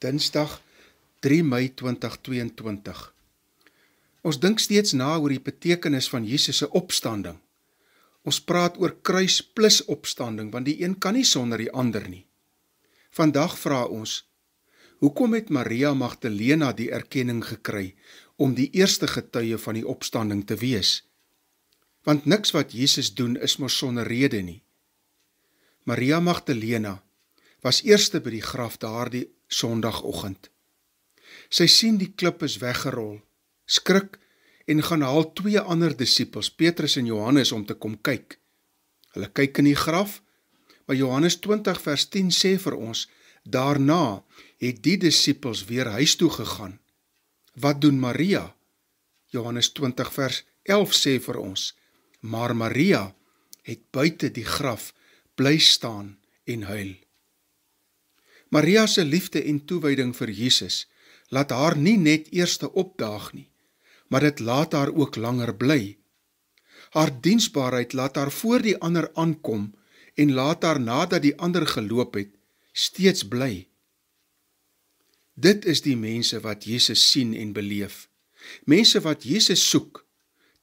Dinsdag 3 Mei 2022. Ons dink steeds na oor die betekenis van Jesus se opstanding. Ons praat oor kruis plus opstanding want die een kan nie sonder die ander nie. Vandag vra ons: Hoekom het Maria Magdalena die erkenning gekry om die eerste getuie van die opstanding te wees? Want niks wat Jesus doen is mos sonder rede nie. Maria Magdalena was eerste by die graf daardie Sondagoggend. Sy sien die klip is weggerol, skrik en gaan haal twee ander disippels, Petrus en Johannes om te kom kyk. Hulle kyk in die graf, maar Johannes 20 vers 10 sê vir ons, daarna het die disippels weer huis toe gegaan. Wat doen Maria? Johannes 20 vers 11 sê vir ons, maar Maria het buite die graf bly staan en huil. Maria se liefde en toewyding vir Jesus laat haar nie net eerste opdaag nie, maar dit laat haar ook langer bly. Haar diensbaarheid laat haar voor die ander aankom en laat haar nadat die ander geloop het, steeds bly. Dit is die mense wat Jesus sien en beleef. Mense wat Jesus soek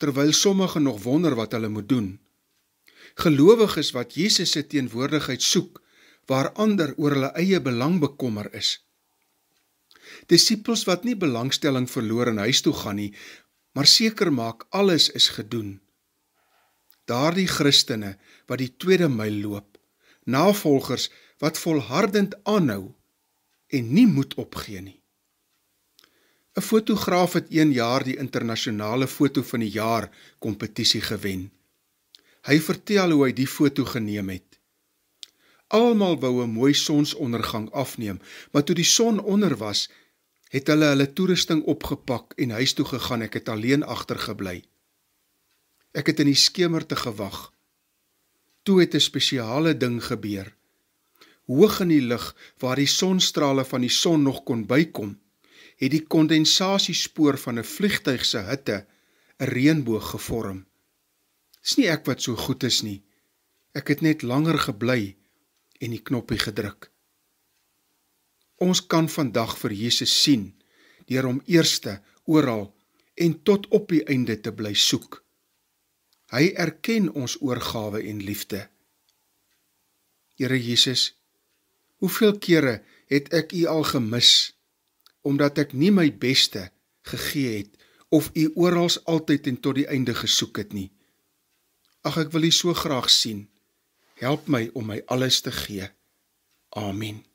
terwyl sommige nog wonder wat hulle moet doen. Gelowiges wat Jesus se teenwoordigheid soek waar ander oor hulle eie belang bekommer is. Disippels wat nie belangstelling verloor en huis toe gaan nie, maar seker maak alles is gedoen. Daardie Christene wat die tweede myl loop, navolgers wat volhardend aanhou en nie moed opgee nie. 'n Fotograaf het een jaar die internasionale foto van die jaar kompetisie gewen. Hy vertel hoe hy die foto geneem het. Almal wou 'n mooi sonsondergang afneem, maar toe die son onder was, het hulle hulle toerusting opgepak en huis toe gegaan. Ek het alleen agtergebly. Ek het in die skemer te gewag. Toe het 'n spesiale ding gebeur. Hoog in die lug waar die sonstrale van die son nog kon bykom, het die kondensasiespoor van 'n vliegtyg se hitte 'n reënboog gevorm. Dis nie ek wat so goed is nie. Ek het net langer gebly en die knoppie gedruk. Ons kan vandag vir Jesus sien deur hom eerste oral en tot op die einde te bly soek. Hy erken ons oorgawe en liefde. Here Jesus, hoeveel kere het ek u al gemis omdat ek nie my beste gegee het of u oral altyd en tot die einde gesoek het nie. Ag ek wil u so graag sien. Help my om my alles te gee. Amen.